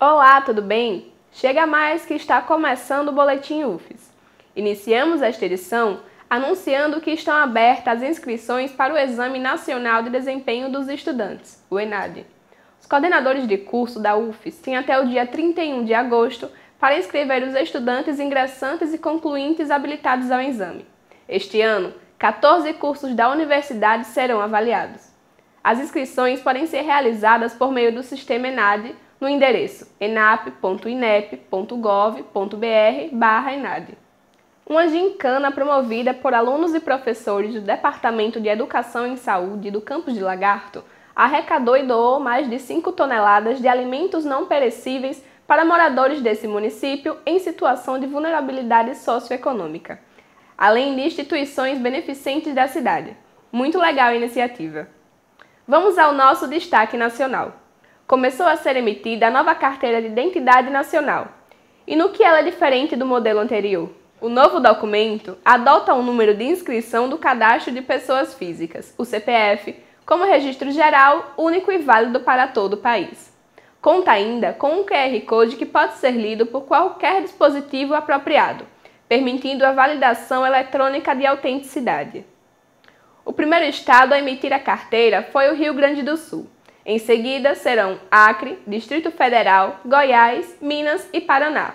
Olá, tudo bem? Chega mais que está começando o Boletim UFES. Iniciamos esta edição anunciando que estão abertas as inscrições para o Exame Nacional de Desempenho dos Estudantes, o ENAD. Os coordenadores de curso da UFES têm até o dia 31 de agosto para inscrever os estudantes ingressantes e concluintes habilitados ao exame. Este ano, 14 cursos da universidade serão avaliados. As inscrições podem ser realizadas por meio do sistema ENAD no endereço enap.inep.gov.br enad Uma gincana promovida por alunos e professores do Departamento de Educação em Saúde do Campus de Lagarto arrecadou e doou mais de 5 toneladas de alimentos não perecíveis para moradores desse município em situação de vulnerabilidade socioeconômica, além de instituições beneficentes da cidade. Muito legal a iniciativa. Vamos ao nosso destaque nacional começou a ser emitida a nova carteira de identidade nacional. E no que ela é diferente do modelo anterior? O novo documento adota o um número de inscrição do cadastro de pessoas físicas, o CPF, como registro geral, único e válido para todo o país. Conta ainda com um QR Code que pode ser lido por qualquer dispositivo apropriado, permitindo a validação eletrônica de autenticidade. O primeiro estado a emitir a carteira foi o Rio Grande do Sul. Em seguida serão Acre, Distrito Federal, Goiás, Minas e Paraná.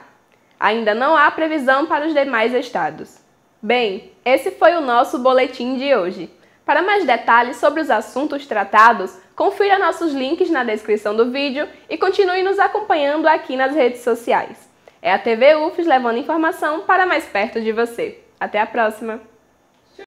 Ainda não há previsão para os demais estados. Bem, esse foi o nosso boletim de hoje. Para mais detalhes sobre os assuntos tratados, confira nossos links na descrição do vídeo e continue nos acompanhando aqui nas redes sociais. É a TV UFES levando informação para mais perto de você. Até a próxima!